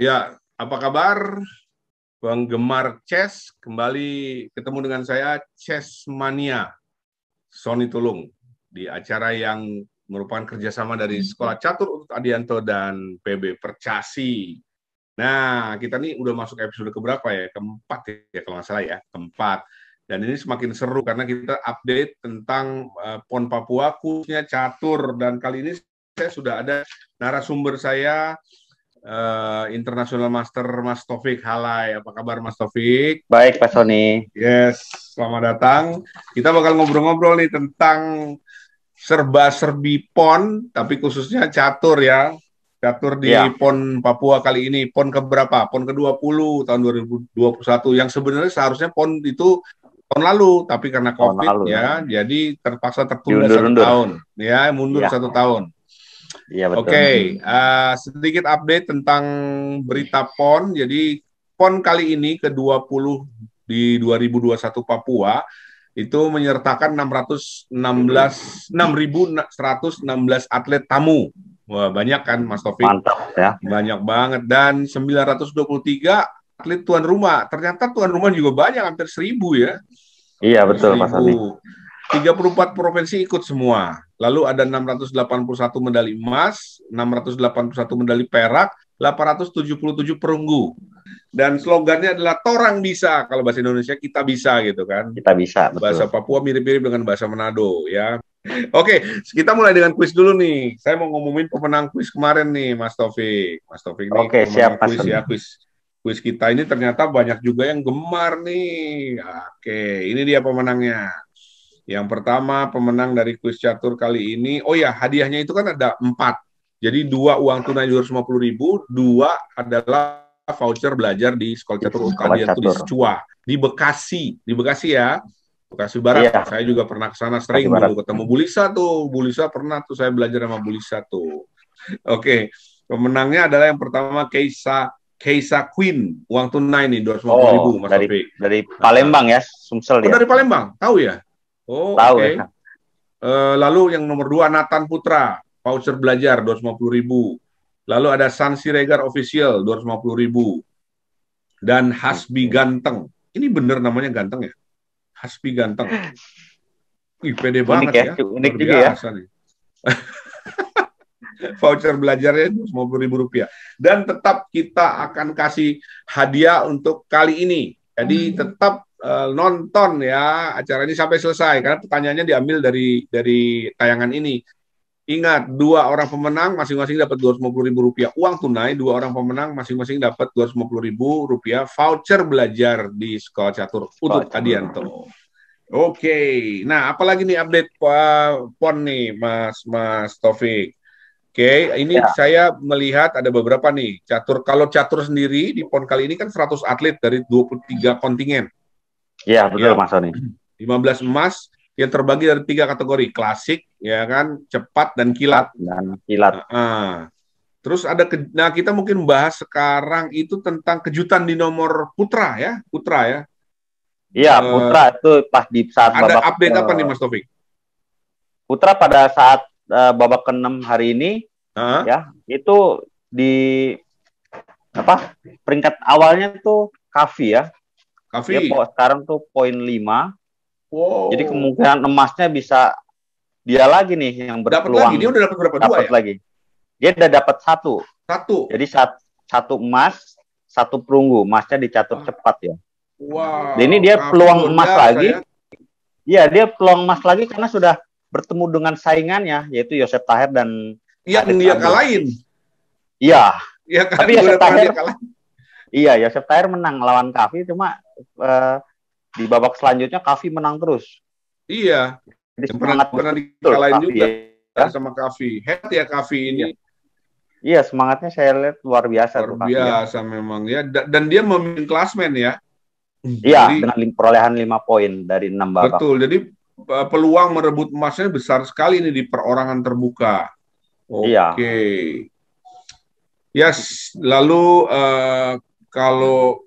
Ya, apa kabar? Penggemar chess kembali ketemu dengan saya Chess Mania Sony Tulung di acara yang merupakan kerjasama dari hmm. Sekolah Catur Untuk Adianto dan PB Percasi. Nah, kita nih udah masuk episode keberapa ya? Keempat ya kalau nggak salah ya, keempat. Dan ini semakin seru karena kita update tentang uh, PON Papua khususnya catur dan kali ini saya sudah ada narasumber saya uh, eh, International Master Mas Taufik Halai. Apa kabar Mas Taufik? Baik Pak Sony. Yes, selamat datang. Kita bakal ngobrol-ngobrol nih tentang serba-serbi PON, tapi khususnya catur ya. Catur di ya. PON Papua kali ini, PON keberapa? PON ke-20 tahun 2021, yang sebenarnya seharusnya PON itu tahun lalu, tapi karena COVID ya, ya, jadi terpaksa tertunda satu tahun. Ya, mundur ya. satu tahun. Iya betul. Oke, okay. uh, eh, sedikit update tentang berita PON. Jadi PON kali ini ke-20 di 2021 Papua itu menyertakan 616 6116 atlet tamu. Wah, banyak kan Mas Taufik? Mantap ya. Banyak banget dan 923 atlet tuan rumah. Ternyata tuan rumah juga banyak hampir 1000 ya. Iya betul Mas Ali. 34 provinsi ikut semua. Lalu ada 681 medali emas, 681 medali perak, 877 perunggu. Dan slogannya adalah torang bisa kalau bahasa Indonesia kita bisa gitu kan. Kita bisa. Betul. Bahasa Papua mirip-mirip dengan bahasa Manado ya. Oke, okay, kita mulai dengan kuis dulu nih. Saya mau ngumumin pemenang kuis kemarin nih, Mas Taufik. Mas Taufik nih okay, siap, kuis ya, kuis kuis kita ini ternyata banyak juga yang gemar nih. Oke, okay, ini dia pemenangnya. Yang pertama pemenang dari kuis catur kali ini, oh ya hadiahnya itu kan ada empat. Jadi dua uang tunai dua puluh ribu, dua adalah voucher belajar di sekolah catur UKD itu di Secua, di Bekasi, di Bekasi ya. Bekasi Barat. Iya. Saya juga pernah ke sana sering dulu ketemu Bulisa tuh. Bulisa pernah tuh saya belajar sama Bulisa tuh. Oke, okay. pemenangnya adalah yang pertama Keisa Keisa Queen uang tunai nih dua ratus lima puluh ribu oh, Mas dari, dari Palembang ya, Sumsel oh, Dari Palembang, tahu ya? Oh, tahu okay. ya. Uh, lalu yang nomor dua Nathan Putra, voucher belajar 250 ribu. Lalu ada San Siregar Official 250 ribu. Dan Hasbi Ganteng. Ini bener namanya Ganteng ya? Hasbi Ganteng. Ih, pede banget ya. ya. Unik juga ya. voucher belajarnya puluh ribu rupiah. Dan tetap kita akan kasih hadiah untuk kali ini. Jadi hmm. tetap uh, nonton ya acara ini sampai selesai karena pertanyaannya diambil dari dari tayangan ini. Ingat, dua orang pemenang masing-masing dapat Rp250.000 uang tunai, dua orang pemenang masing-masing dapat Rp250.000 voucher belajar di Sekolah Catur untuk Adianto. Oke, okay. nah apalagi nih update uh, PON nih Mas Mas Taufik. Oke, okay, ini ya. saya melihat ada beberapa nih catur. Kalau catur sendiri di PON kali ini kan 100 atlet dari 23 kontingen. Iya, betul ya. Mas Oni. 15 emas yang terbagi dari tiga kategori, klasik, ya kan, cepat dan kilat. Dan kilat. Uh, uh. Terus ada ke, nah kita mungkin bahas sekarang itu tentang kejutan di nomor putra ya, putra ya. Iya, uh, putra itu pas di saat ada babak, update apa nih Mas Taufik? Putra pada saat uh, babak keenam hari ini uh ah. -huh. ya, itu di apa? peringkat awalnya itu Kavi ya. Kavi. Dia po, sekarang tuh poin 5. Wow. Jadi kemungkinan emasnya bisa dia lagi nih yang berpeluang. Dapat lagi. Dia udah dapat berapa dapet dua ya? lagi. Dia udah dapat satu. Satu. Jadi sat, satu emas, satu perunggu. Emasnya dicatur ah. cepat ya. Wow. Jadi ini dia Kavi peluang emas lagi. Ya. Iya, dia peluang emas lagi karena sudah bertemu dengan saingannya yaitu Yosef Taher dan Iya, iya kan? dia kalahin. Iya. Ya, kan, Tapi Yosef Taher kalah. Iya, Yosef Tair menang lawan Kavi, cuma uh, di babak selanjutnya Kavi menang terus. Iya. Jadi semangat pernah, pernah dikalahin juga ya. sama Kavi. Head ya Kavi ini. Iya. semangatnya saya lihat luar biasa. Luar tuh, ya. biasa ya. memang ya. Dan dia memimpin klasmen ya. Iya jadi, dengan perolehan 5 poin dari 6 babak. Betul. Jadi eh, peluang merebut emasnya besar sekali ini di perorangan terbuka. Iya. Oke. Okay. Iya. Yes. Lalu uh, kalau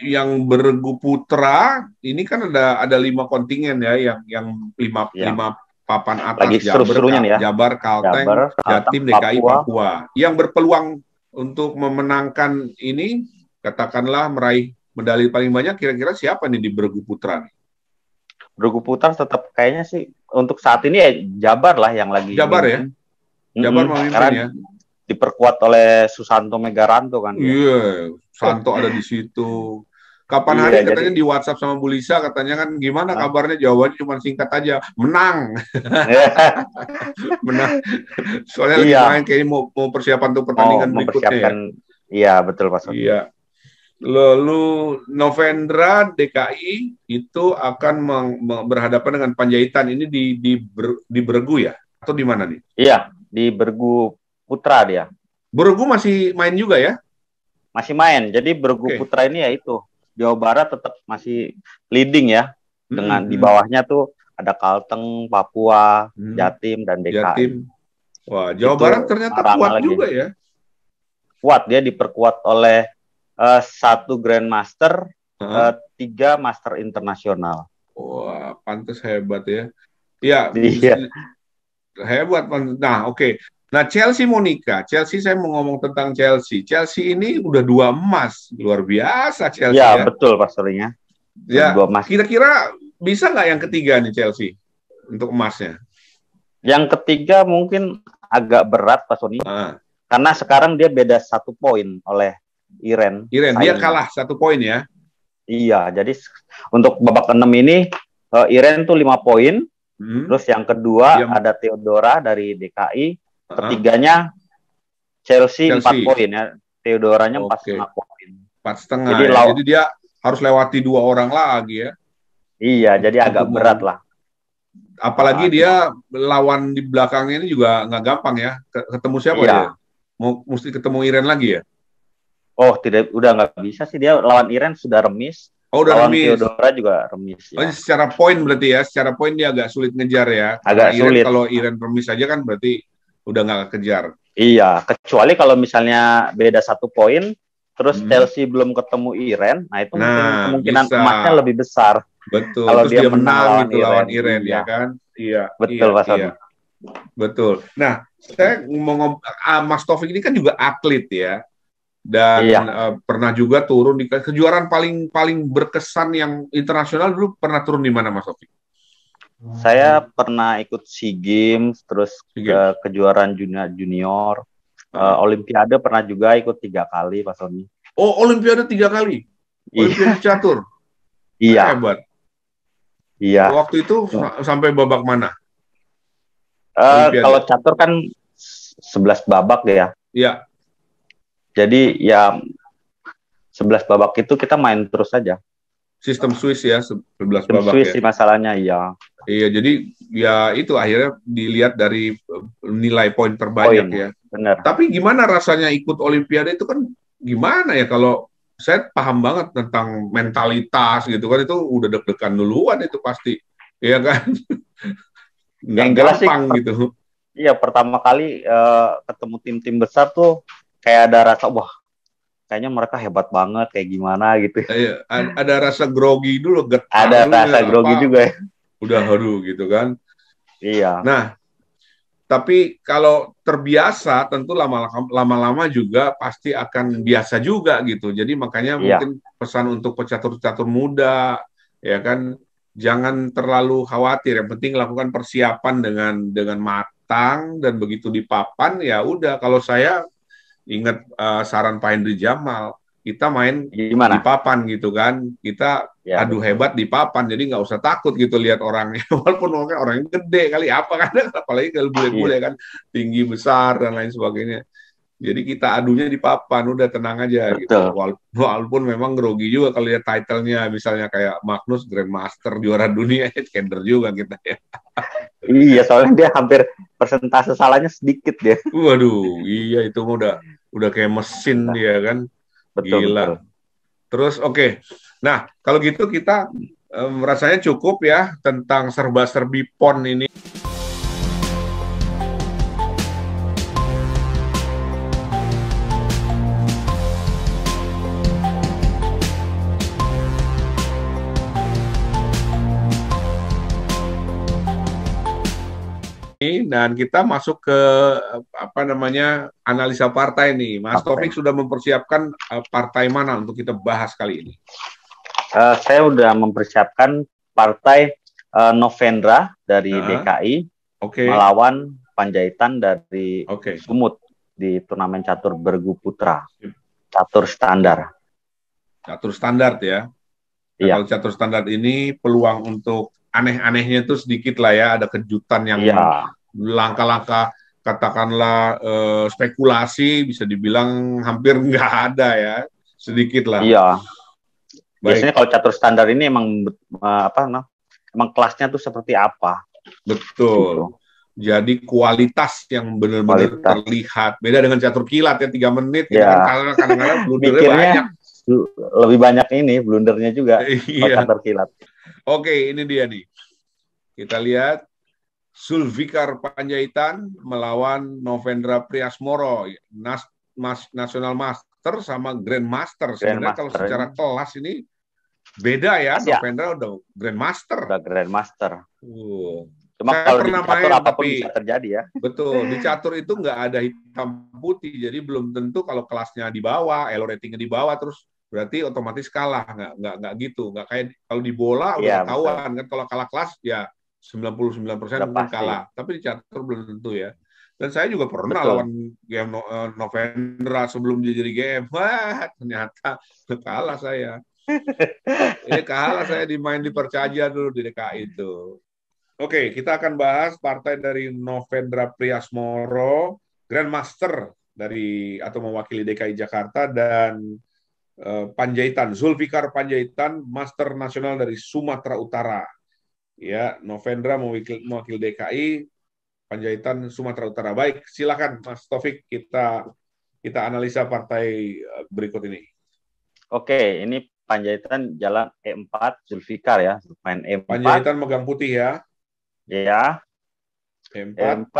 yang bergu putra ini kan ada ada lima kontingen ya yang yang lima ya. lima papan atas Lagi Jabar, seru ya. Jabar, Kalteng, Jabar, Kalteng, Jatim, DKI, Papua. Yang berpeluang untuk memenangkan ini katakanlah meraih medali paling banyak kira-kira siapa nih di bergu putra Bergu putra tetap kayaknya sih untuk saat ini ya Jabar lah yang lagi Jabar ya. Jabar mm -hmm. memimpin ya diperkuat oleh Susanto Megaranto kan. Ya? Iya, yeah, Susanto ada di situ. Kapan iya, hari katanya di WhatsApp sama Bu Lisa katanya kan gimana kabarnya jawabannya cuma singkat aja menang menang soalnya yeah. lagi main iya. kayaknya mau, mau persiapan untuk pertandingan oh, berikutnya ya. iya betul Pak Iya. Yeah. lalu Novendra DKI itu akan meng, berhadapan dengan Panjaitan ini di di, ber, di Bergu ya atau di mana nih iya di Bergu Putra dia. Bergu masih main juga ya? Masih main. Jadi Bergu okay. Putra ini ya itu Jawa Barat tetap masih leading ya dengan hmm. di hmm. bawahnya tuh ada Kalteng, Papua, hmm. Jatim dan DKI. Jatim. Wah, Jawa itu Barat ternyata kuat lagi. juga ya. Kuat dia diperkuat oleh uh, satu Grandmaster, huh? uh, eh, tiga Master internasional. Wah, pantas hebat ya. Ya, iya. hebat. Nah, oke. Okay. Nah Chelsea Monica, Chelsea saya mau ngomong tentang Chelsea. Chelsea ini udah dua emas, luar biasa Chelsea. Ya, ya. betul pasalnya. Ya, dua emas. Kira-kira bisa nggak yang ketiga nih Chelsea untuk emasnya? Yang ketiga mungkin agak berat Pak Sony. Ah. Karena sekarang dia beda satu poin oleh Iren. Iren, dia kalah satu poin ya? Iya, jadi untuk babak enam ini eh, Iren tuh lima poin. Hmm. Terus yang kedua yang... ada Theodora dari DKI Ketiganya Chelsea, Chelsea. 4 poin ya. Teodoranya empat okay. setengah poin. Empat setengah. Jadi, ya. jadi dia harus lewati dua orang lagi ya. Iya, jadi agak berat lah. Apalagi nah, dia gitu. lawan di belakangnya ini juga nggak gampang ya. Ketemu siapa iya. dia? mesti ketemu Iren lagi ya? Oh, tidak udah nggak bisa sih dia lawan Iren sudah remis. Oh, udah lawan remis. Theodora juga remis ya. Oh, secara poin berarti ya, secara poin dia agak sulit ngejar ya. Agak Iren, sulit. kalau Iren remis aja kan berarti udah nggak kejar. Iya, kecuali kalau misalnya beda satu poin, terus hmm. Chelsea belum ketemu Iren, nah itu nah, kemungkinan bisa. emasnya lebih besar. Betul. Kalau dia, dia menang lawan gitu Iren. lawan Iren ya iya. ya kan? Iya. Betul iya, iya. Betul. Nah, saya mau ngomong, ah, Mas Taufik ini kan juga atlet ya. Dan iya. uh, pernah juga turun di kejuaraan paling paling berkesan yang internasional dulu pernah turun di mana Mas Taufik? Saya hmm. pernah ikut SEA Games, terus Games. ke kejuaraan junior, junior. Uh, eh, hmm. Olimpiade pernah juga ikut tiga kali Pak Sony. Oh, Olimpiade tiga kali? Iya. Olimpiade catur? Iya. Hebat. Iya. Waktu itu yeah. sampai babak mana? Uh, kalau catur kan sebelas babak ya. Iya. Jadi ya sebelas babak itu kita main terus saja. Sistem Swiss ya, 11 Sistem babak Swiss ya. sih masalahnya, iya. Iya, jadi ya itu akhirnya dilihat dari eh, nilai poin terbanyak poin, ya. Benar. Tapi gimana rasanya ikut Olimpiade itu kan gimana ya kalau saya paham banget tentang mentalitas gitu kan itu udah deg-degan duluan itu pasti, ya kan? Nggak Yang iya, sih, gitu. Iya, pertama kali uh, ketemu tim-tim besar tuh kayak ada rasa wah kayaknya mereka hebat banget kayak gimana gitu. Iya, ada rasa grogi dulu, getar. Ada dulu, rasa ya, grogi juga. Ya udah haru gitu kan. Iya. Nah, tapi kalau terbiasa tentu lama-lama juga pasti akan biasa juga gitu. Jadi makanya iya. mungkin pesan untuk pecatur-pecatur muda ya kan jangan terlalu khawatir. Yang penting lakukan persiapan dengan dengan matang dan begitu di papan ya udah kalau saya ingat uh, saran Pak Hendri Jamal kita main Gimana? di papan gitu kan. Kita ya, adu betul. hebat di papan jadi nggak usah takut gitu lihat orangnya walaupun orangnya orangnya gede kali apa kan apalagi kalau bule-bule iya. kan tinggi besar dan lain sebagainya jadi kita adunya di papan udah tenang aja gitu walaupun memang grogi juga kalau lihat titlenya misalnya kayak Magnus Grandmaster juara dunia kender juga kita ya iya soalnya dia hampir persentase salahnya sedikit dia waduh iya itu udah udah kayak mesin betul. dia kan betul, betul Terus oke. Okay. Nah, kalau gitu kita um, rasanya cukup ya tentang serba-serbi pon ini. dan kita masuk ke apa namanya analisa partai ini. Mas okay. Topik sudah mempersiapkan eh, partai mana untuk kita bahas kali ini? Uh, saya sudah mempersiapkan partai uh, Novendra dari uh, DKI okay. melawan Panjaitan dari okay. Sumut di turnamen catur bergu putra. Catur standar. Catur standar ya. Iya. Kalau catur standar ini peluang untuk aneh-anehnya itu sedikit lah ya, ada kejutan yang ya. langkah-langkah katakanlah eh, spekulasi bisa dibilang hampir nggak ada ya, sedikit lah. Iya. Biasanya kalau catur standar ini emang eh, apa nah, emang kelasnya tuh seperti apa? Betul. Gitu. Jadi kualitas yang benar-benar terlihat. Beda dengan catur kilat ya tiga menit ya. Iya. Karena kadang-kadang blundernya banyak. Lebih banyak ini blundernya juga iya. catur kilat. Oke, ini dia nih. Kita lihat Sulvikar Panjaitan melawan Novendra Priasmoro Nas, Mas National Master sama Grand Master. Sebenarnya Grand kalau secara ini. kelas ini beda ya, Asia. Novendra udah Grand Master. Udah Grand Master. Uh. Cuma Saya kalau main, apapun tapi, bisa terjadi ya. Betul, dicatur itu nggak ada hitam putih, jadi belum tentu kalau kelasnya di bawah, elo ratingnya di bawah, terus berarti otomatis kalah nggak nggak nggak gitu nggak kayak kalau di bola iya, udah ya, ketahuan kan kalau kalah kelas ya 99% persen kalah tapi di catur belum tentu ya dan saya juga pernah betul. lawan game no, eh, Novendra sebelum dia jadi GM wah ternyata kalah saya ini kalah saya dimain di Percaja dulu di DKI itu Oke, kita akan bahas partai dari Novendra Priasmoro, Grandmaster dari atau mewakili DKI Jakarta dan Eh, Panjaitan, Zulfikar Panjaitan, Master Nasional dari Sumatera Utara. Ya, Novendra mewakil, mewakil DKI, Panjaitan Sumatera Utara. Baik, silakan Mas Taufik kita kita analisa partai eh, berikut ini. Oke, ini Panjaitan jalan E4 Zulfikar ya, main E4. Panjaitan megang putih ya. Ya. E4. E4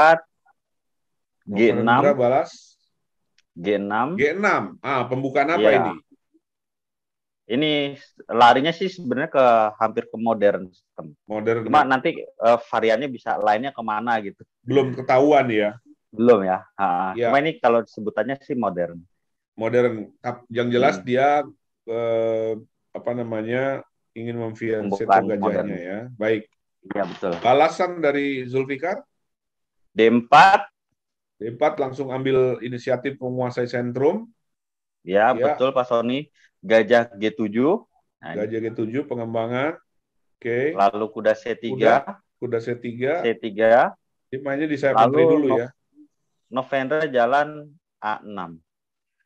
G6 Novendra balas G6. G6. Ah, pembukaan apa ya. ini? ini larinya sih sebenarnya ke hampir ke modern sistem. Modern. Cuma ya. nanti uh, variannya bisa lainnya kemana gitu. Belum ketahuan ya. Belum ya. Ha, ya. Cuma ini kalau sebutannya sih modern. Modern. Yang jelas hmm. dia uh, apa namanya ingin memfiancé gajahnya modern. ya. Baik. Iya betul. Balasan dari Zulfikar? D4. D4 langsung ambil inisiatif menguasai sentrum. Ya, ya. betul Pak Sony. Gajah G7. Nah, Gajah G7 pengembangan. Oke. Okay. Lalu kuda C3. Kuda, kuda C3. C3. Ini mainnya di saya Lalu dulu no, ya. November jalan A6.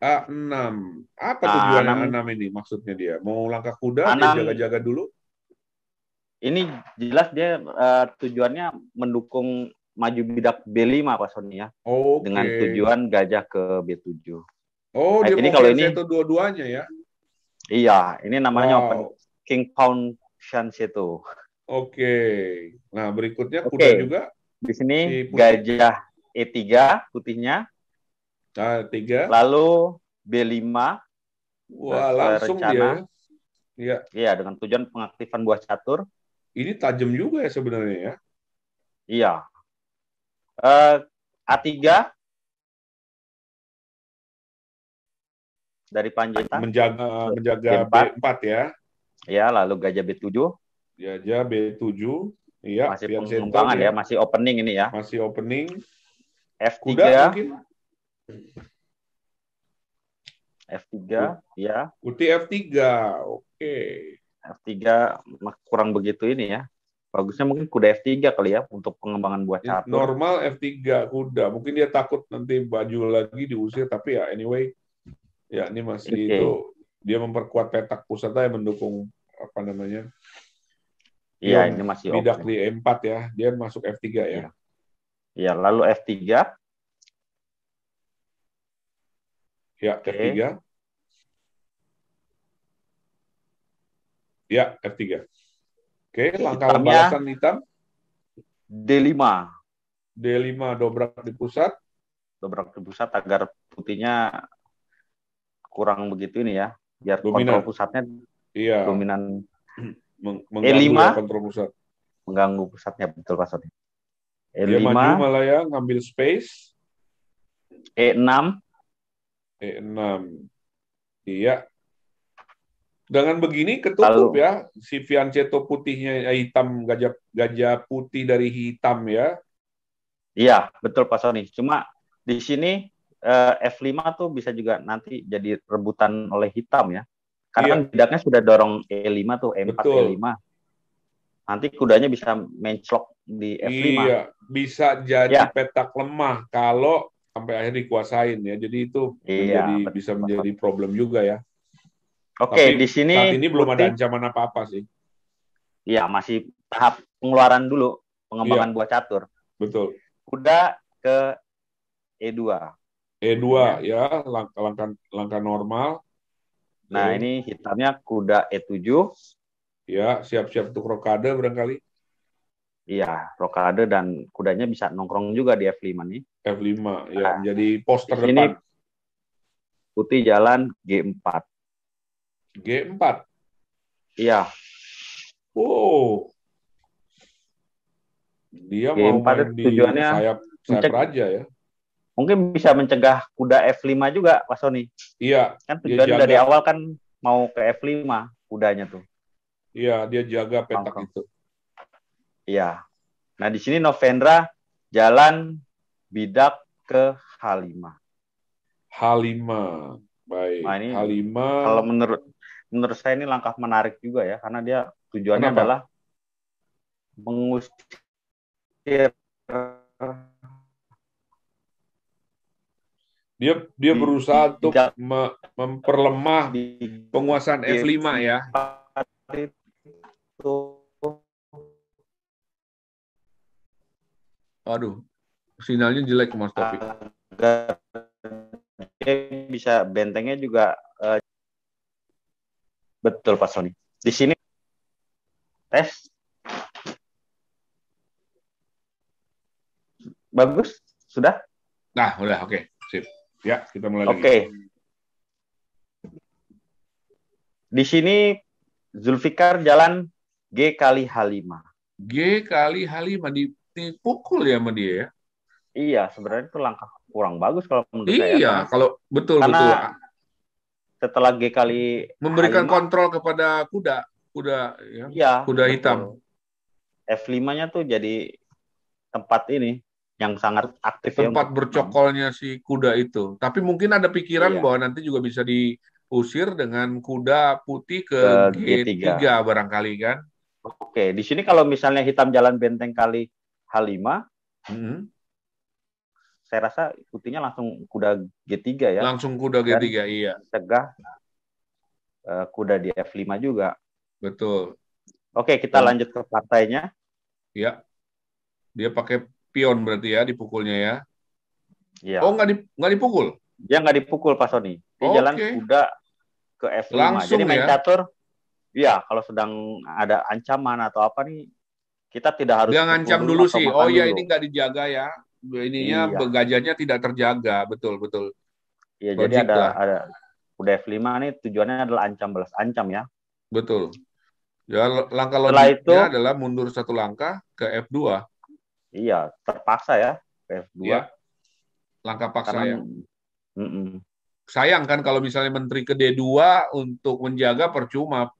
A6. Apa tujuan A6, A6 ini maksudnya dia? Mau langkah kuda dia jaga-jaga dulu? Ini jelas dia uh, tujuannya mendukung maju bidak B5 Pak Sony ya. Oh, okay. Dengan tujuan gajah ke B7. Oh, nah, dia ini kalau ini itu dua-duanya ya. Iya, ini namanya wow. Open King Pound Chance itu. Oke. Okay. Nah, berikutnya okay. kuda juga. Di sini si gajah E3 putihnya. Nah, e tiga. Lalu B5. Wah, langsung dia. Iya. Iya, dengan tujuan pengaktifan buah catur. Ini tajam juga ya sebenarnya ya. Iya. Uh, eh, A3 dari Panjaitan. Menjaga menjaga B4. B4 ya. Ya, lalu Gajah B7. Gajah B7. Iya, masih pengembangan ya. ya, masih opening ini ya. Masih opening. F3. Kuda mungkin. F3, ya. Uti F3. Oke. Okay. F3 kurang begitu ini ya. Bagusnya mungkin kuda F3 kali ya untuk pengembangan buah catur. Normal F3 kuda. Mungkin dia takut nanti baju lagi diusir tapi ya anyway ya ini masih okay. itu dia memperkuat petak pusat yang mendukung apa namanya Iya, ini masih tidak di E4 ya. Dia masuk F3 ya. Iya, yeah, lalu F3. Ya, okay. F3. Ya, F3. Oke, okay, langkah Hitamnya, balasan hitam. D5. D5 dobrak di pusat. Dobrak di pusat agar putihnya kurang begitu ini ya biar dominan. kontrol pusatnya iya. dominan Meng e mengganggu E5, ya kontrol pusat mengganggu pusatnya betul Pak Soni E5 Dia maju malah ya ngambil space E6 E6 e iya dengan begini ketutup Lalu. ya si Fianceto putihnya hitam gajah gajah putih dari hitam ya. Iya, betul Pak Soni. Cuma di sini Eh, F5 tuh bisa juga nanti jadi rebutan oleh hitam ya. Karena iya. kan bidaknya sudah dorong E5 tuh, e M 4 Betul. E5. Nanti kudanya bisa menclok di F5. Iya, bisa jadi ya. petak lemah kalau sampai akhir dikuasain ya. Jadi itu iya, menjadi, betul, bisa menjadi problem juga ya. Oke, Tapi di sini saat ini belum putih, ada ancaman apa-apa sih. Iya, masih tahap pengeluaran dulu, pengembangan iya, buah catur. Betul. Kuda ke E2. E2 ya, ya langkah langkah langkah normal. Nah, ya. ini hitamnya kuda E7. Ya, siap-siap untuk rokade barangkali. Iya, rokade dan kudanya bisa nongkrong juga di F5 nih. F5 ya, nah, menjadi pos terdepan. Ini putih jalan G4. G4. Iya. Oh. Dia G4 mau main di sayap sayap raja ya mungkin bisa mencegah kuda F5 juga Pak Sony. Iya. Kan tujuan dari awal kan mau ke F5 kudanya tuh. Iya, dia jaga petak Langkong. itu. Iya. Nah, di sini Novendra jalan bidak ke H5. H5. Baik. Nah, ini H5. Kalau menurut menurut saya ini langkah menarik juga ya karena dia tujuannya Kenapa? adalah mengusir dia dia berusaha untuk me memperlemah penguasaan F5 ya. Aduh, sinyalnya jelek Mas Tapi bisa bentengnya juga uh, betul Pak Sony. Di sini tes bagus sudah. Nah, udah oke, okay. sip. Ya, kita mulai. Oke. Okay. Di sini Zulfikar jalan G kali H5. G kali H5 dipukul ya sama dia ya. Iya, sebenarnya itu langkah kurang bagus kalau menurut iya, saya. Iya, kalau betul Karena betul. Setelah G kali memberikan H5, kontrol kepada kuda, kuda ya, iya, kuda hitam. F5-nya tuh jadi tempat ini yang sangat aktif ya tempat ya, bercokolnya si kuda itu. Tapi mungkin ada pikiran iya. bahwa nanti juga bisa diusir dengan kuda putih ke, ke G3. G3 barangkali kan. Oke, di sini kalau misalnya hitam jalan benteng kali H5, hmm saya rasa putihnya langsung kuda G3 ya. Langsung kuda G3, Dan iya. Tegah eh, kuda di F5 juga. Betul. Oke, kita lanjut ke partainya. Ya. Dia pakai pion berarti ya dipukulnya ya? Iya. Oh nggak di, dipukul? Ya nggak dipukul Pak Sony. Dia oh, jalan okay. kuda ke F5. Langsung Jadi main ya? catur, iya kalau sedang ada ancaman atau apa nih kita tidak harus. Dia ngancam dulu sih. Oh iya ini nggak dijaga ya. Ininya iya. gajahnya tidak terjaga, betul betul. Iya jadi ada ada kuda F5 nih tujuannya adalah ancam belas ancam ya. Betul. Ya langkah logiknya itu, adalah mundur satu langkah ke F2. Iya, terpaksa ya PF2. Iya. Langkah paksa Karena, ya. Mm -mm. Sayang kan kalau misalnya menteri ke D2 untuk menjaga percuma.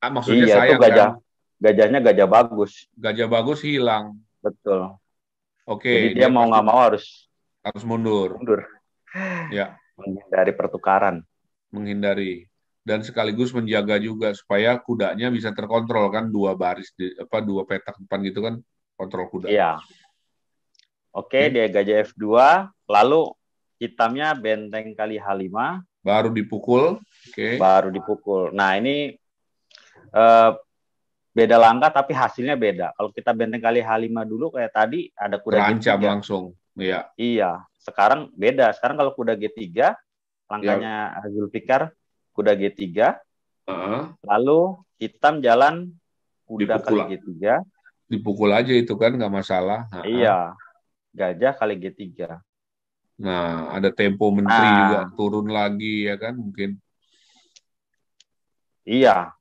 Ah, maksudnya iya, sayang itu gajah, kan. Gajahnya gajah bagus. Gajah bagus hilang. Betul. Oke. Okay, dia, dia mau nggak mau harus harus mundur. Mundur. Ya. Menghindari pertukaran. Menghindari dan sekaligus menjaga juga supaya kudanya bisa terkontrol kan dua baris di, apa dua petak depan gitu kan kontrol kuda. Iya. Oke, okay, dia gajah F2, lalu hitamnya benteng kali H5. Baru dipukul. Oke. Okay. Baru dipukul. Nah, ini uh, beda langkah tapi hasilnya beda. Kalau kita benteng kali H5 dulu kayak tadi ada kuda Terancam G3. langsung. Iya. Iya, sekarang beda. Sekarang kalau kuda G3 langkahnya ya. Zulfikar kuda G3. Uh -huh. Lalu hitam jalan kuda dipukul. kali G3 dipukul aja itu kan nggak masalah. Nah. iya, gajah kali G3. Nah, ada tempo menteri nah. juga turun lagi ya kan mungkin. Iya.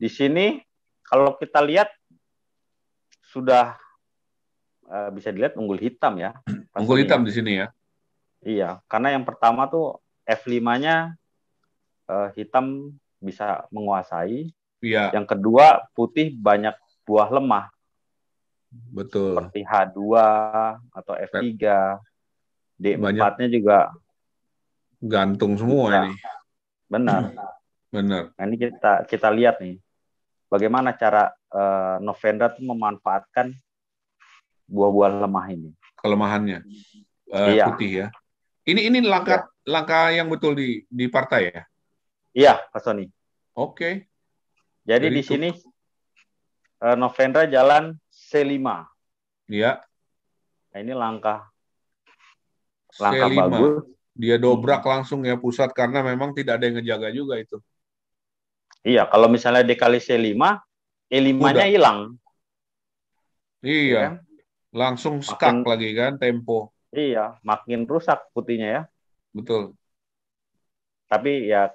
Di sini kalau kita lihat sudah uh, bisa dilihat unggul hitam ya. Unggul hitam di sini ya. Iya, karena yang pertama tuh F5-nya uh, eh, hitam bisa menguasai. Iya. Yang kedua putih banyak buah lemah. Betul. Seperti H2 atau F3. D4-nya juga gantung semua nah, ini. Benar. Benar. Nah, ini kita kita lihat nih bagaimana cara uh, Novendra tuh memanfaatkan buah-buah lemah ini. Kelemahannya uh, iya. putih ya. Ini ini langkah iya. langkah yang betul di di partai ya. Iya, Pak Sony. Oke. Okay. Jadi, Jadi di itu. sini uh, Novendra jalan C5. Iya. Nah, ini langkah langkah C5. bagus. Dia dobrak langsung ya pusat karena memang tidak ada yang ngejaga juga itu. Iya, kalau misalnya dikali C5, E5-nya hilang. Iya. Ya. Langsung skak makin, lagi kan tempo. Iya, makin rusak putihnya ya. Betul. Tapi ya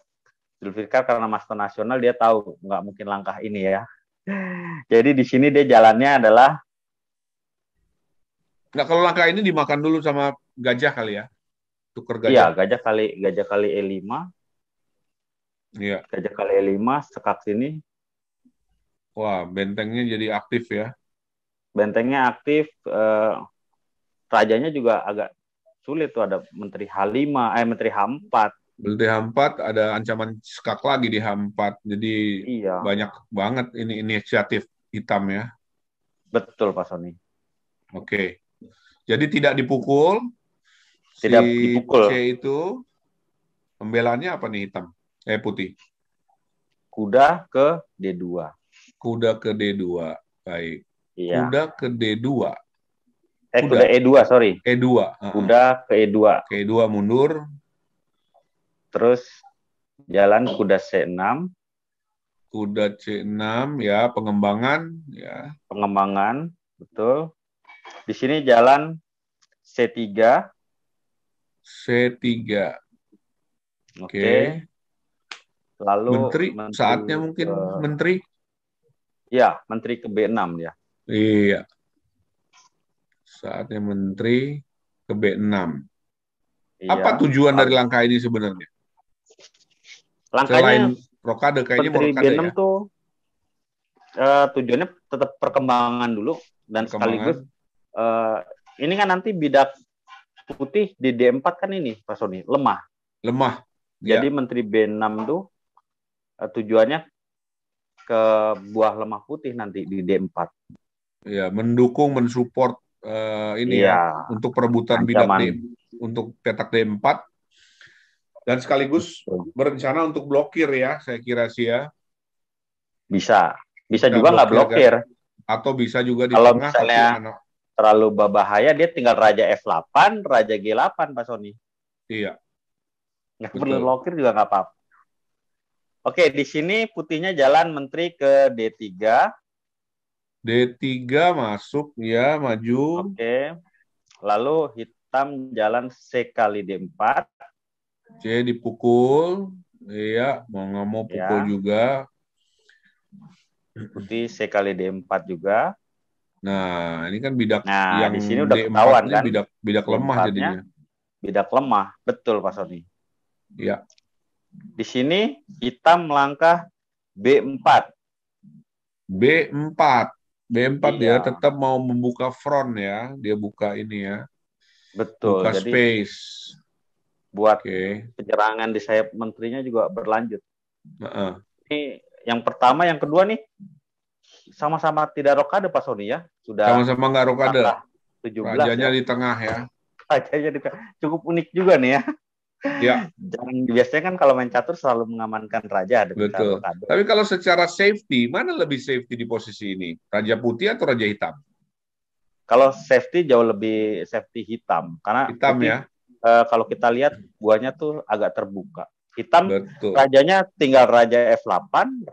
Zulfikar karena master nasional dia tahu nggak mungkin langkah ini ya. Jadi di sini dia jalannya adalah Nah, kalau langkah ini dimakan dulu sama gajah kali ya. Tuker gajah. Iya, gajah kali gajah kali E5. Iya. Gajah kali E5 sekak sini. Wah, bentengnya jadi aktif ya. Bentengnya aktif eh, rajanya juga agak sulit tuh ada menteri H5, eh menteri H4 di H4 ada ancaman skak lagi di H4. Jadi iya. banyak banget ini inisiatif hitam ya. Betul Pak Sony. Oke. Jadi tidak dipukul. Tidak si dipukul. C itu pembelanya apa nih hitam? Eh putih. Kuda ke D2. Kuda ke D2. Baik. Iya. Kuda ke D2. Eh kuda, kuda E2, sorry. E2. Kuda ke E2. Ke E2 mundur, Terus Jalan Kuda C6. Kuda C6 ya, pengembangan ya. Pengembangan, betul. Di sini Jalan C3. C3. Oke. Okay. Lalu menteri, menteri saatnya mungkin ke, menteri. Ya, menteri ke B6 ya. Iya. Saatnya menteri ke B6. Iya. Apa tujuan dari langkah ini sebenarnya? Langkahnya Selain rokade kayaknya Menteri rokade Benem ya? tuh uh, tujuannya tetap perkembangan dulu dan perkembangan. sekaligus uh, ini kan nanti bidak putih di D4 kan ini Pak Sony lemah. Lemah. Iya. Jadi ya. Menteri B6 tuh uh, tujuannya ke buah lemah putih nanti di D4. Iya, mendukung mensupport uh, ini ya, ya untuk perebutan Ancaman. bidak D untuk petak D4 dan sekaligus berencana untuk blokir ya, saya kira sih ya. Bisa. Bisa juga nggak blokir. blokir. Kan? Atau bisa juga di Kalau tengah. Misalnya, terlalu berbahaya dia tinggal Raja F8, Raja G8, Pak Sony. Iya. Nggak perlu blokir juga nggak apa-apa. Oke, di sini putihnya jalan menteri ke D3. D3 masuk ya, maju. Oke. Lalu hitam jalan C kali D4. C dipukul, iya mau nggak mau iya. pukul ya. juga. Putih C kali D4 juga. Nah, ini kan bidak nah, yang di sini udah D4 ketahuan kan? Bidak bidak lemah jadinya. Bidak lemah, betul Pak Sony. Iya. Di sini kita melangkah B4. B4. B4 iya. dia tetap mau membuka front ya, dia buka ini ya. Betul. Buka Jadi, space buat okay. penyerangan di sayap menterinya juga berlanjut. Uh-uh. Ini yang pertama, yang kedua nih sama-sama tidak rokade Pak Sony ya sudah sama-sama nggak rokade. 17. Rajanya ya. di tengah ya. Rajanya di tengah. Cukup unik juga nih ya. Ya. Dan biasanya kan kalau main catur selalu mengamankan raja. Betul. Rokade. Tapi kalau secara safety, mana lebih safety di posisi ini? Raja putih atau raja hitam? Kalau safety jauh lebih safety hitam karena hitam putih, ya uh, kalau kita lihat buahnya tuh agak terbuka. Hitam Betul. rajanya tinggal raja F8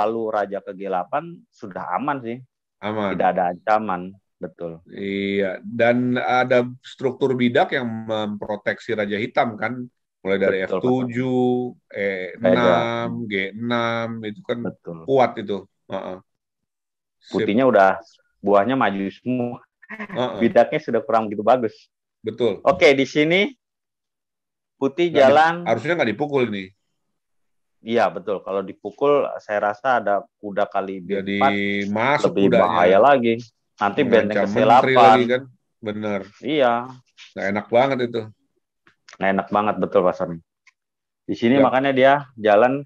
lalu raja ke G8 sudah aman sih. Aman. Tidak ada ancaman. Betul. Iya, dan ada struktur bidak yang memproteksi raja hitam kan, mulai dari F7, E6, G6 itu kan Betul. kuat itu. Uh -uh. Putihnya udah buahnya maju semua. Uh -uh. Bidaknya sudah kurang begitu bagus. Betul. Oke, di sini putih nggak jalan. harusnya nggak dipukul ini Iya betul. Kalau dipukul, saya rasa ada kuda kali b Jadi masuk lebih kudanya. bahaya lagi. Nanti iya, benteng kesilapan. Lagi kan? Bener. Iya. Nggak enak banget itu. Nggak enak banget betul Pak Sony. Di sini ya. makanya dia jalan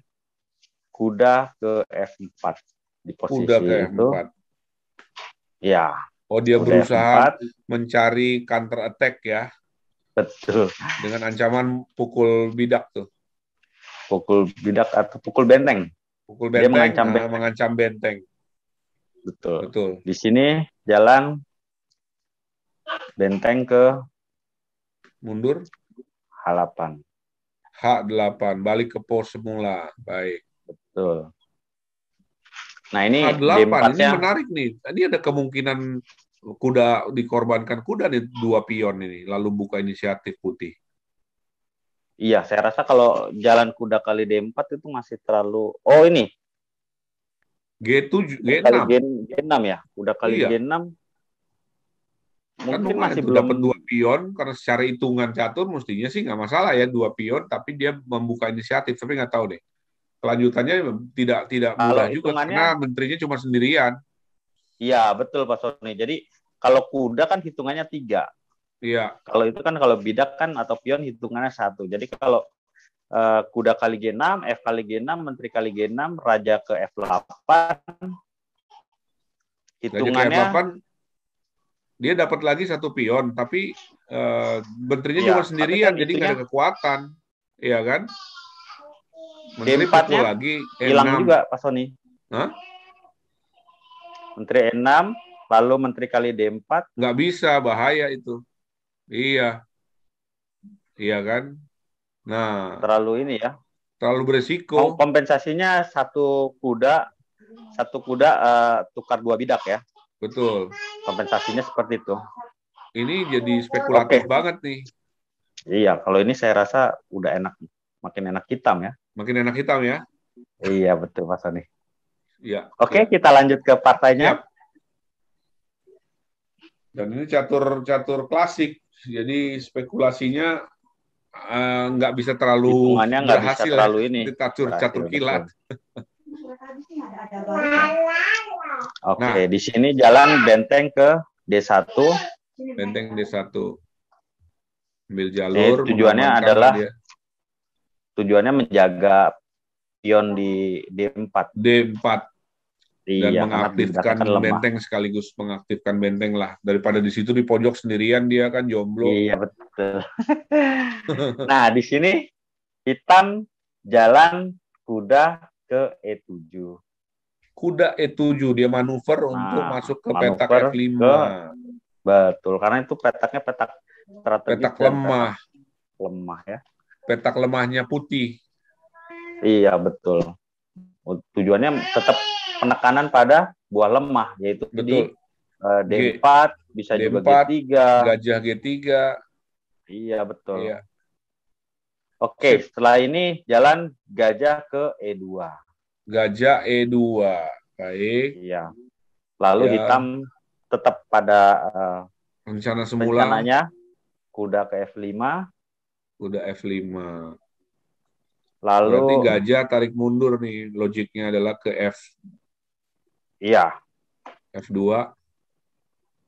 kuda ke F4 di posisi kuda ke F4. itu. Iya. Oh dia udah berusaha empat. mencari counter attack ya. Betul. Dengan ancaman pukul bidak tuh. Pukul bidak atau pukul benteng. Pukul benteng. Dia mengancam nah, benteng. Mengancam benteng. Betul. Betul. Di sini jalan benteng ke mundur H halapan. H8 balik ke pos semula. Baik. Betul. Nah ini H8 ini menarik nih. Tadi ada kemungkinan kuda dikorbankan kuda nih dua pion ini lalu buka inisiatif putih. Iya, saya rasa kalau jalan kuda kali D4 itu masih terlalu Oh, ini. G7 G6. Kali G, G6 ya, kuda kali iya. G6. Mungkin kan masih itu belum dapat dua pion karena secara hitungan catur mestinya sih nggak masalah ya dua pion tapi dia membuka inisiatif tapi nggak tahu deh. Kelanjutannya tidak tidak mudah juga karena menterinya cuma sendirian. Iya betul Pak Sony. Jadi kalau kuda kan hitungannya tiga. Iya. Kalau itu kan kalau bidak kan atau pion hitungannya satu. Jadi kalau uh, kuda kali G6, F kali G6, menteri kali G6, raja ke F8, hitungannya raja ke F8, dia dapat lagi satu pion, tapi uh, menterinya ya, cuma sendirian, kan jadi nggak ada kekuatan, iya kan? Menteri D4 lagi hilang juga Pak Sony. Hah? Menteri E6, lalu Menteri kali D4. Nggak bisa, bahaya itu. Iya. Iya kan? Nah. Terlalu ini ya. Terlalu beresiko. Kompensasinya satu kuda, satu kuda uh, tukar dua bidak ya. Betul. Kompensasinya seperti itu. Ini jadi spekulatif okay. banget nih. Iya, kalau ini saya rasa udah enak. Makin enak hitam ya. Makin enak hitam ya. Iya, betul Pak Sani. Ya. Oke, ya. kita lanjut ke partainya. Ya. Dan ini catur-catur klasik, jadi spekulasinya uh, nggak bisa terlalu Hitungannya nggak bisa ya. terlalu ini. Catur-catur kilat. Oke, nah, di sini jalan benteng ke D1. Benteng D1. Ambil jalur. Jadi, tujuannya adalah dia. tujuannya menjaga pion di D4. D4. Iya, dan iya, mengaktifkan kan benteng sekaligus mengaktifkan benteng lah daripada di situ di pojok sendirian dia kan jomblo. Iya betul. nah di sini hitam jalan kuda ke E7. Kuda E7 dia manuver nah, untuk masuk ke petak F5. betul karena itu petaknya petak strategis Petak ya, lemah. Petak lemah ya. Petak lemahnya putih. Iya betul. Tujuannya tetap penekanan pada buah lemah yaitu Betul. di uh, eh, D4 G, bisa D4, juga G3 gajah G3 iya betul iya. Oke, setelah ini jalan gajah ke E2. Gajah E2. Baik. Iya. Lalu ya. hitam tetap pada uh, rencana semula. Rencananya kuda ke F5. Kuda F5. Lalu Berarti gajah tarik mundur nih, logiknya adalah ke F Iya. F2.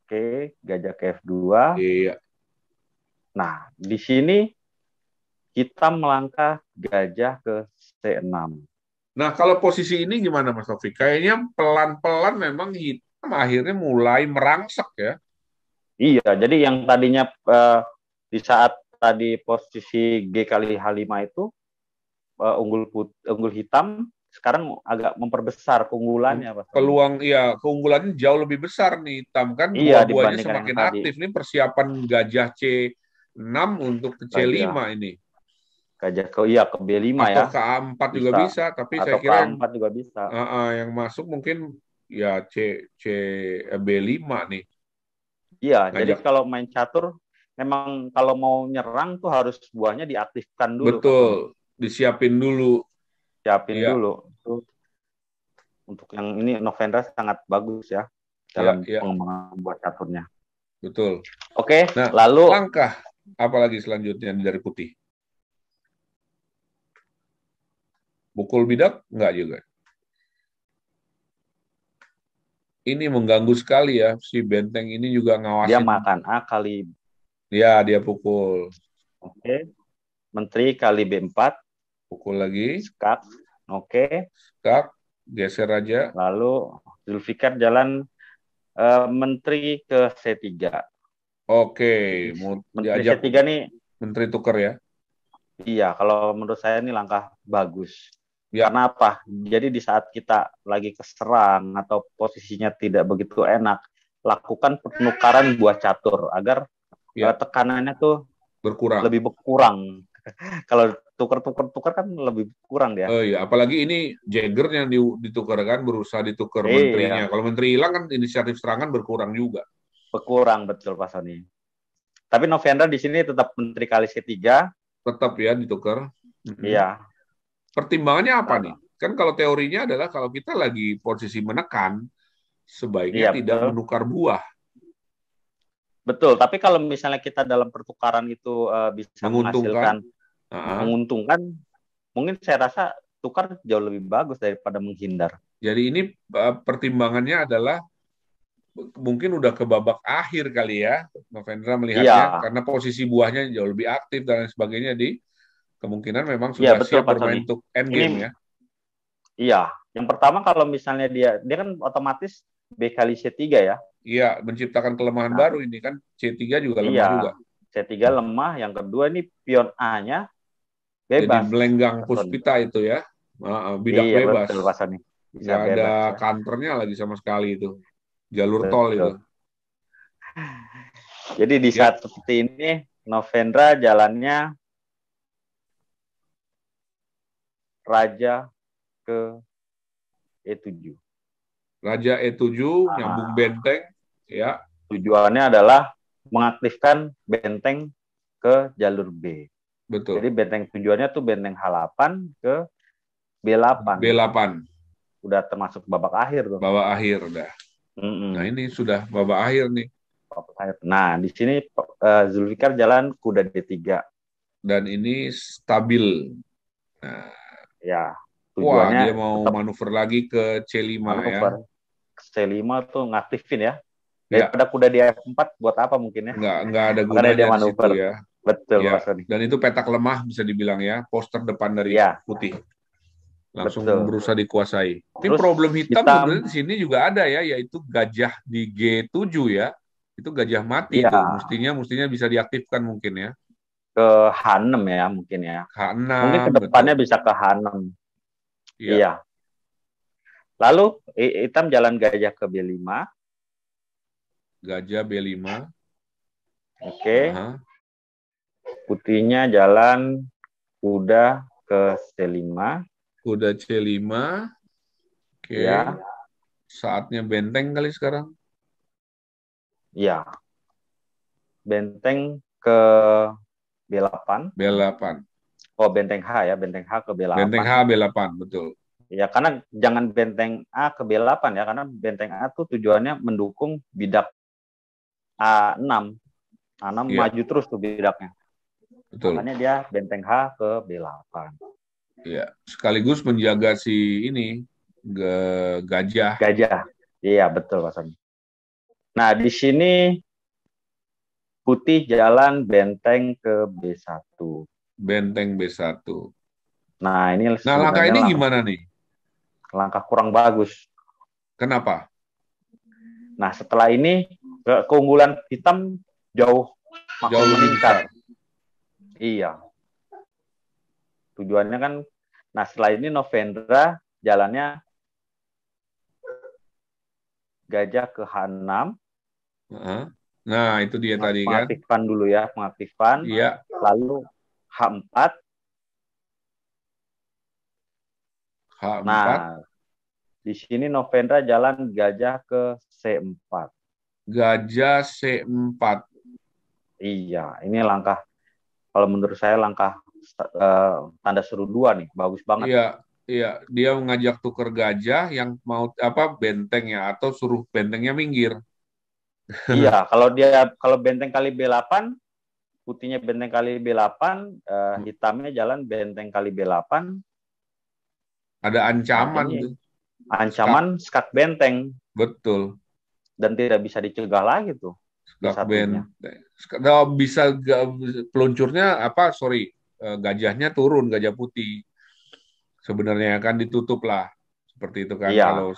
Oke, gajah ke F2. Iya. Nah, di sini kita melangkah gajah ke C6. Nah, kalau posisi ini gimana Mas Taufik? Kayaknya pelan-pelan memang hitam akhirnya mulai merangsek ya. Iya, jadi yang tadinya eh, di saat tadi posisi G kali H5 itu eh, unggul put, unggul hitam sekarang agak memperbesar keunggulannya Pak. Peluang iya, keunggulannya jauh lebih besar nih. Tam kan iya, dua-duanya semakin aktif nih persiapan gajah C6 untuk ke C5 gajah. ini. Gajah ke iya ke B5 ya. Atau ya. ke A4 bisa. juga bisa, tapi Atau saya kira ke A4 juga bisa. Uh, uh, yang masuk mungkin ya C C eh, B5 nih. Iya, Gajah. jadi kalau main catur memang kalau mau nyerang tuh harus buahnya diaktifkan dulu. Betul, kan? disiapin dulu siapin yeah. dulu. untuk yang ini Novendra sangat bagus ya dalam yeah, yeah. pengembangan buat caturnya. Betul. Oke, okay, nah, lalu langkah apalagi selanjutnya dari putih? Mukul bidak enggak juga. Ini mengganggu sekali ya si benteng ini juga ngawasin. Dia makan A kali. Ya, dia pukul. Oke. Okay. Menteri kali B4 Pukul lagi. Skak. Oke. Okay. Skak. Geser aja. Lalu Zulfikar jalan uh, menteri ke C3. Oke. Okay. Menteri C3 nih. Menteri tukar ya? Iya. Kalau menurut saya ini langkah bagus. Ya. Karena apa? Jadi di saat kita lagi keserang atau posisinya tidak begitu enak, lakukan penukaran buah catur agar ya. Eh, tekanannya tuh berkurang lebih berkurang kalau Tuker-tuker-tuker kan lebih kurang ya. Oh iya, apalagi ini Jagger yang ditukar kan berusaha ditukar eh, iya. menterinya. Iya. Kalau menteri hilang kan inisiatif serangan berkurang juga. Berkurang betul Pak Sony. Tapi November di sini tetap menteri kali ketiga. Tetap ya ditukar. Iya. Pertimbangannya apa nih? Kan kalau teorinya adalah kalau kita lagi posisi menekan, sebaiknya iya, tidak betul. menukar buah. Betul, tapi kalau misalnya kita dalam pertukaran itu uh, bisa menghasilkan huh menguntungkan, mungkin saya rasa tukar jauh lebih bagus daripada menghindar. Jadi ini e, pertimbangannya adalah mungkin udah ke babak akhir kali ya, Novendra melihatnya ya. karena posisi buahnya jauh lebih aktif dan lain sebagainya di kemungkinan memang sudah ya, betul, siap bermain untuk end game ini, ya. Iya, yang pertama kalau misalnya dia dia kan otomatis B kali C3 ya. Iya, menciptakan kelemahan nah. baru ini kan C3 juga lemah iya, juga. C3 lemah, yang kedua ini pion A-nya Bebas. Jadi melenggang puspita itu ya. Uh, bidak iya, bebas. Betul, Bisa bebas, ada ya. kantornya lagi sama sekali itu. Jalur betul. tol itu. Jadi di ya. saat seperti ini, Novendra jalannya Raja ke E7. Raja E7 ah. nyambung benteng ya. Tujuannya adalah mengaktifkan benteng ke jalur B. Betul. Jadi benteng tujuannya tuh benteng halapan ke B8. B8. Udah termasuk babak akhir tuh. Babak akhir udah. Mm -mm. Nah ini sudah babak akhir nih. Babak akhir. Nah di sini uh, Zulfikar jalan kuda D3. Dan ini stabil. Nah. Ya. Tujuannya Wah dia mau manuver lagi ke C5 ya. manuver. ya. C5 tuh ngaktifin ya. ya. Daripada ya. kuda di F4 buat apa mungkin ya? Enggak, enggak ada gunanya Karena dia manuver. Situ, ya. Betul, ya. Mas Dan itu petak lemah bisa dibilang ya, poster depan dari ya. putih. Langsung Betul. berusaha dikuasai. Tapi Terus problem hitam, hitam. di sini juga ada ya, yaitu gajah di G7 ya. Itu gajah mati ya. itu. Mestinya mestinya bisa diaktifkan mungkin ya. Ke H6 ya mungkin ya. H6. Mungkin ke depannya betul. bisa ke H6. Iya. Ya. Lalu hitam jalan gajah ke B5. Gajah B5. Oke. Okay. Uh -huh putihnya jalan kuda ke C5. Kuda C5. Oke. Okay. Ya. Saatnya benteng kali sekarang. Ya. Benteng ke B8. B8. Oh, benteng H ya, benteng H ke B8. Benteng H B8, betul. Ya, karena jangan benteng A ke B8 ya, karena benteng A tuh tujuannya mendukung bidak A6. A6 ya. maju terus tuh bidaknya. Betul. Makanya dia benteng H ke B8. Iya, sekaligus menjaga si ini ge, gajah. Gajah. Iya, betul Pak Sami. Nah, di sini putih jalan benteng ke B1. Benteng B1. Nah, ini Nah, langkah ini gimana nih? Langkah kurang bagus. Kenapa? Nah, setelah ini keunggulan hitam jauh makin jauh meningkat. Iya. Tujuannya kan, nah setelah ini Novendra jalannya gajah ke H6. Nah itu dia tadi kan. Pengaktifan dulu ya, pengaktifan. Iya. Lalu H4. H4. Nah, di sini Novendra jalan gajah ke C4. Gajah C4. Iya, ini langkah kalau menurut saya langkah uh, tanda seru dua nih bagus banget iya iya dia mengajak tuker gajah yang mau apa bentengnya atau suruh bentengnya minggir iya kalau dia kalau benteng kali B8 putihnya benteng kali B8 uh, eh, hmm. hitamnya jalan benteng kali B8 ada ancaman ancaman skat skak benteng betul dan tidak bisa dicegah lagi tuh Gak band. Gak bisa gak, peluncurnya apa? Sorry, e, gajahnya turun, gajah putih. Sebenarnya akan ditutup lah, seperti itu kan iya. kalau.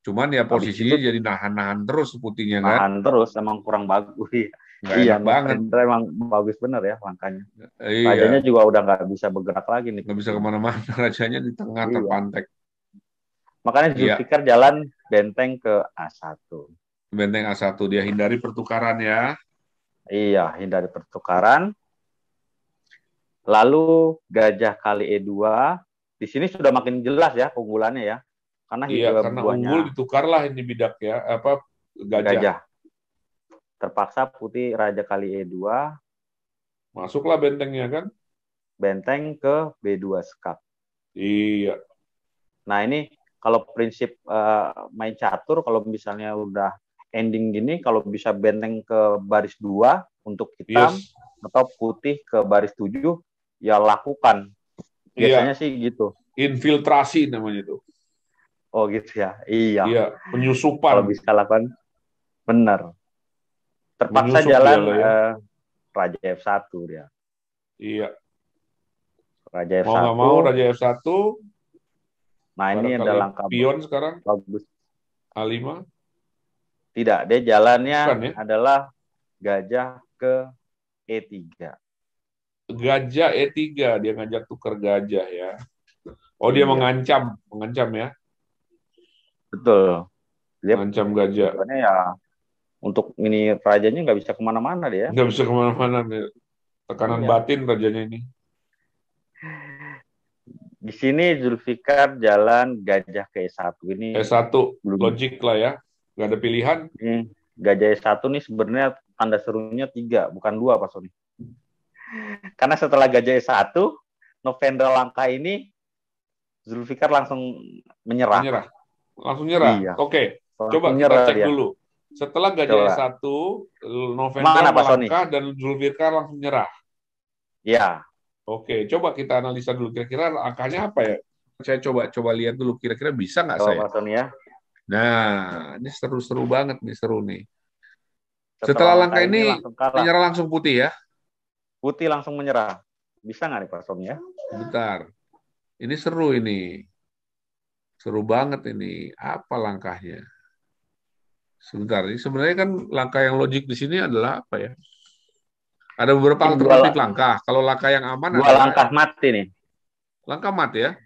Cuman ya posisinya itu, jadi nahan-nahan terus putihnya nahan kan. Nahan terus, emang kurang bagus. Gak iya, iya banget. Emang bagus bener ya langkahnya. Iya. Rajanya juga udah nggak bisa bergerak lagi nih. Nggak bisa kemana-mana, rajanya di tengah iya. terpantek. Makanya iya. Zulfikar iya. jalan benteng ke A1. Benteng A1 dia hindari pertukaran ya. Iya, hindari pertukaran. Lalu gajah kali E2 di sini sudah makin jelas ya keunggulannya ya. Karena iya, karena buahnya, unggul ditukarlah ini bidak ya, apa gajah. gajah. Terpaksa putih raja kali E2. Masuklah bentengnya kan? Benteng ke B2 skak. Iya. Nah, ini kalau prinsip uh, main catur kalau misalnya udah ending gini kalau bisa benteng ke baris dua untuk hitam yes. atau putih ke baris tujuh ya lakukan iya. biasanya yeah. sih gitu infiltrasi namanya itu oh gitu ya iya iya penyusupan kalau bisa lakukan benar terpaksa Menyusup jalan ya, uh, Raja F1 dia ya. iya Raja F1 mau mau Raja F1 nah ini adalah langkah pion sekarang bagus A5 tidak, dia jalannya Bukan, ya? adalah gajah ke E3. Gajah E3, dia ngajak tuker gajah ya. Oh, dia iya. mengancam, mengancam ya. Betul. Dia mengancam gajah. ya untuk ini rajanya nggak bisa kemana-mana dia. Nggak bisa kemana-mana. Ya. Tekanan ya. batin rajanya ini. Di sini Zulfikar jalan gajah ke E1 ini. E1, logik lah ya nggak ada pilihan. Hmm. Gajah satu nih sebenarnya tanda serunya tiga, bukan dua Pak Sony. Karena setelah Gajah satu, 1 Novendra langka ini Zulfikar langsung menyerah. menyerah. Langsung menyerah. Iya. Oke, okay. coba kita cek dia. dulu. Setelah Gajah satu, s Novendra langka dan Zulfikar langsung menyerah. Iya. Oke, coba kita analisa dulu kira-kira angkanya apa ya? Saya coba coba lihat dulu kira-kira bisa nggak saya? Pak Sony ya. Nah, ini seru-seru banget nih, seru nih. Setelah, Setelah langkah ini, langsung menyerah langsung putih ya? Putih langsung menyerah. Bisa nggak nih Pak Som ya? Bentar. Ini seru ini. Seru banget ini. Apa langkahnya? Sebentar, ini sebenarnya kan langkah yang logik di sini adalah apa ya? Ada beberapa ini alternatif langkah. Kalau langkah yang aman dua langkah mati nih. Langkah mati ya?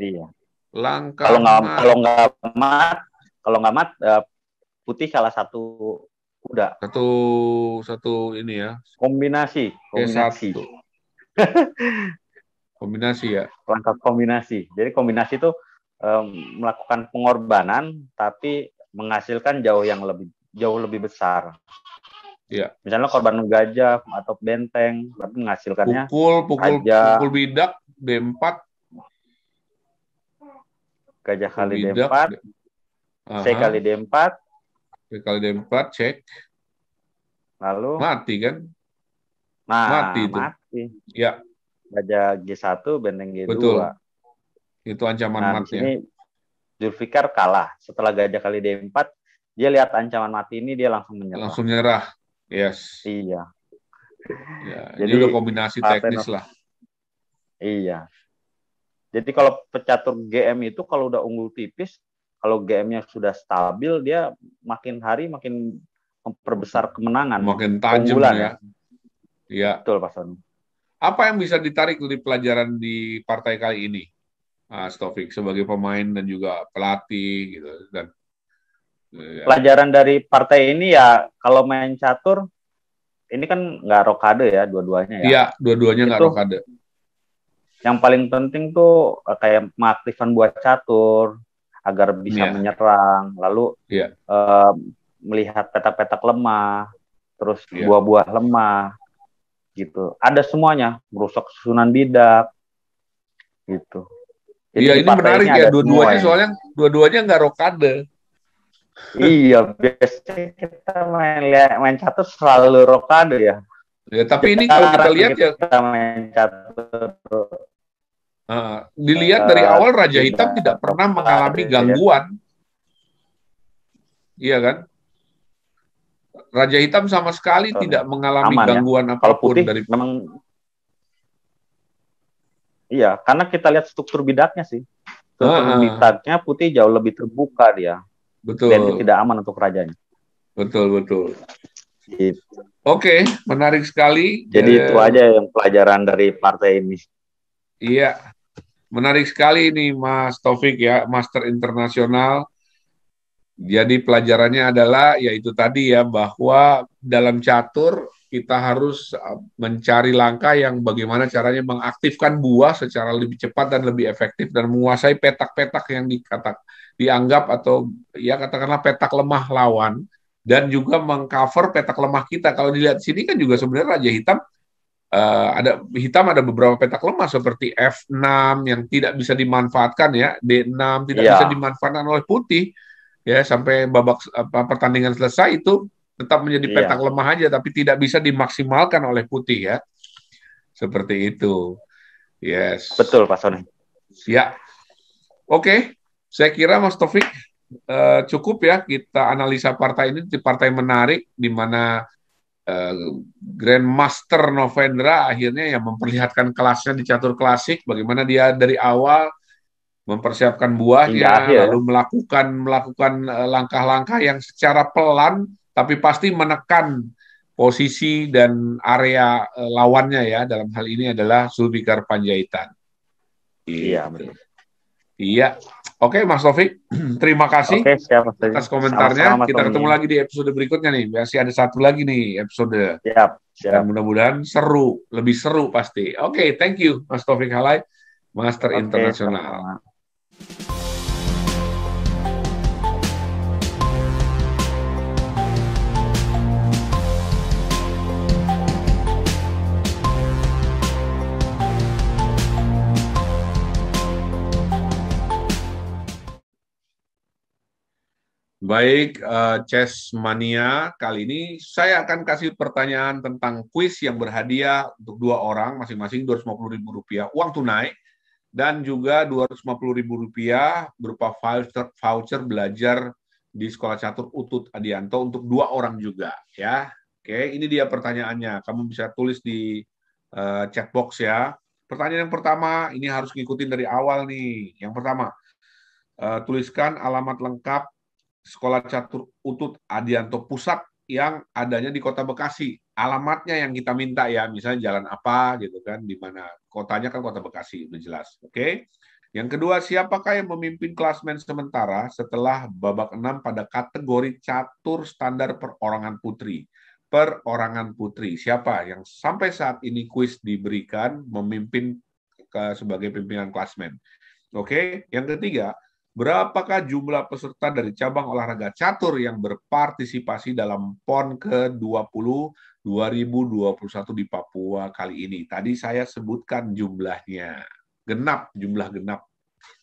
iya. Langkah kalau nggak kalau nggak mat kalau nggak mat eh, putih salah satu kuda. Satu satu ini ya. Kombinasi. Ya, kombinasi. kombinasi ya. Langkah kombinasi. Jadi kombinasi itu um, melakukan pengorbanan tapi menghasilkan jauh yang lebih jauh lebih besar. Iya. Misalnya korban gajah atau benteng, tapi menghasilkannya pukul pukul aja. pukul bidak B4 Gajah kali D4. C kali D4. C kali D4, cek. Lalu? Mati kan? Nah, mati itu. Mati. Ya. Gajah G1, benteng G2. Betul. Itu ancaman nah, mati. Ya. Ini Zulfikar kalah. Setelah gajah kali D4, dia lihat ancaman mati ini, dia langsung menyerah. Langsung menyerah. Yes. Iya. Ya, jadi ini udah kombinasi teknis lah. Iya. Jadi kalau pecatur GM itu kalau udah unggul tipis, kalau GM-nya sudah stabil, dia makin hari makin memperbesar kemenangan. Makin tajam ya. Iya. Betul Pak Sonu. Apa yang bisa ditarik dari pelajaran di partai kali ini? Mas ah, Stofik sebagai pemain dan juga pelatih gitu dan ya. pelajaran dari partai ini ya kalau main catur ini kan nggak rokade ya dua-duanya ya. Iya, dua-duanya nggak rokade yang paling penting tuh eh, kayak mengaktifkan buat catur agar bisa yeah. menyerang, lalu yeah. Iya. uh, melihat petak-petak lemah, terus yeah. buah-buah lemah, gitu. Ada semuanya, merusak susunan bidak, gitu. Iya ini menarik ya dua-duanya soalnya dua-duanya nggak rokade. Iya biasanya kita main main catur selalu rokade ya. Ya, tapi ini kalau kita lihat gitu, ya kita main Uh, dilihat dari eh, awal Raja Hitam tidak pernah mengalami ya. gangguan. Iya kan? Raja Hitam sama sekali tidak mengalami aman, ya. gangguan ya? apapun putih, dari memang Iya, karena kita lihat struktur bidaknya sih. Struktur ah, ah. bidaknya putih jauh lebih terbuka dia. Betul. Dan tidak aman untuk rajanya. Betul, betul. Gitu. Oke, okay, menarik sekali. Jadi itu eh, aja yang pelajaran dari partai ini. Iya, menarik sekali ini Mas Taufik ya, Master Internasional. Jadi pelajarannya adalah yaitu tadi ya bahwa dalam catur kita harus eh, mencari langkah yang bagaimana caranya mengaktifkan buah secara lebih cepat dan lebih efektif dan menguasai petak-petak yang dikatak dianggap atau ya katakanlah petak lemah lawan dan juga mengcover petak lemah kita. Kalau dilihat sini kan juga sebenarnya raja hitam uh, ada hitam ada beberapa petak lemah seperti F6 yang tidak bisa dimanfaatkan ya, D6 tidak yeah. bisa dimanfaatkan oleh putih ya sampai babak apa, pertandingan selesai itu tetap menjadi yeah. petak lemah aja tapi tidak bisa dimaksimalkan oleh putih ya. Seperti itu. Yes. Betul Pak Sony. Ya. Oke, okay. saya kira Mas Taufik eh, cukup ya kita analisa partai ini di partai menarik di mana eh, Grandmaster Novendra akhirnya yang memperlihatkan kelasnya di catur klasik bagaimana dia dari awal mempersiapkan buahnya ya, lalu melakukan melakukan eh, langkah-langkah yang secara pelan tapi pasti menekan posisi dan area eh, lawannya ya dalam hal ini adalah Zulfikar Panjaitan. Iya gitu. Iya. Oke, okay, Mas Taufik, terima kasih okay, siap, Mas atas komentarnya. Sama -sama, Kita ketemu lagi di episode berikutnya nih. Masih ada satu lagi nih episode. Siap, siap. Dan mudah-mudahan seru, lebih seru pasti. Oke, okay, thank you Mas Taufik Halai, Master okay, Internasional. Sama. Baik, uh, Chess Mania, kali ini saya akan kasih pertanyaan tentang kuis yang berhadiah untuk dua orang, masing-masing rp rupiah uang tunai, dan juga rp rupiah berupa voucher, voucher belajar di Sekolah Catur Utut Adianto untuk dua orang juga. ya. Oke, ini dia pertanyaannya. Kamu bisa tulis di uh, chat box ya. Pertanyaan yang pertama, ini harus ngikutin dari awal nih. Yang pertama, uh, tuliskan alamat lengkap Sekolah Catur Utut Adianto Pusat yang adanya di Kota Bekasi. Alamatnya yang kita minta ya, misalnya jalan apa gitu kan, di mana kotanya kan Kota Bekasi, udah jelas. Oke. Yang kedua, siapakah yang memimpin klasmen sementara setelah babak 6 pada kategori catur standar perorangan putri? Perorangan putri, siapa yang sampai saat ini kuis diberikan memimpin ke, sebagai pimpinan klasmen? Oke, yang ketiga, Berapakah jumlah peserta dari cabang olahraga catur yang berpartisipasi dalam PON ke-20 2021 di Papua kali ini? Tadi saya sebutkan jumlahnya. Genap, jumlah genap.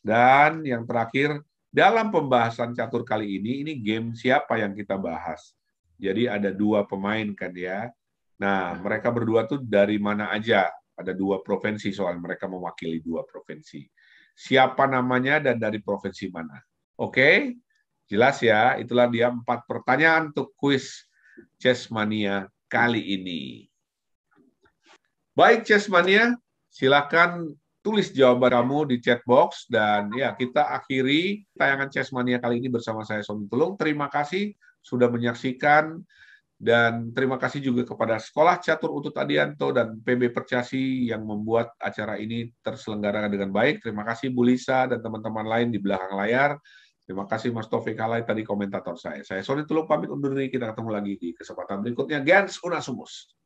Dan yang terakhir, dalam pembahasan catur kali ini, ini game siapa yang kita bahas? Jadi ada dua pemain kan ya. Nah, mereka berdua tuh dari mana aja? Ada dua provinsi soal mereka mewakili dua provinsi siapa namanya dan dari provinsi mana. Oke, okay? jelas ya. Itulah dia empat pertanyaan untuk kuis Chessmania kali ini. Baik Chessmania, silakan tulis jawaban kamu di chat box dan ya kita akhiri tayangan Chessmania kali ini bersama saya Sony Tulung. Terima kasih sudah menyaksikan dan terima kasih juga kepada Sekolah Catur Utut Adianto dan PB Percasi yang membuat acara ini terselenggara dengan baik. Terima kasih Bu Lisa dan teman-teman lain di belakang layar. Terima kasih Mas Taufik Halai tadi komentator saya. Saya sorry Tulung pamit undur diri. Kita ketemu lagi di kesempatan berikutnya. Gens Unasumus.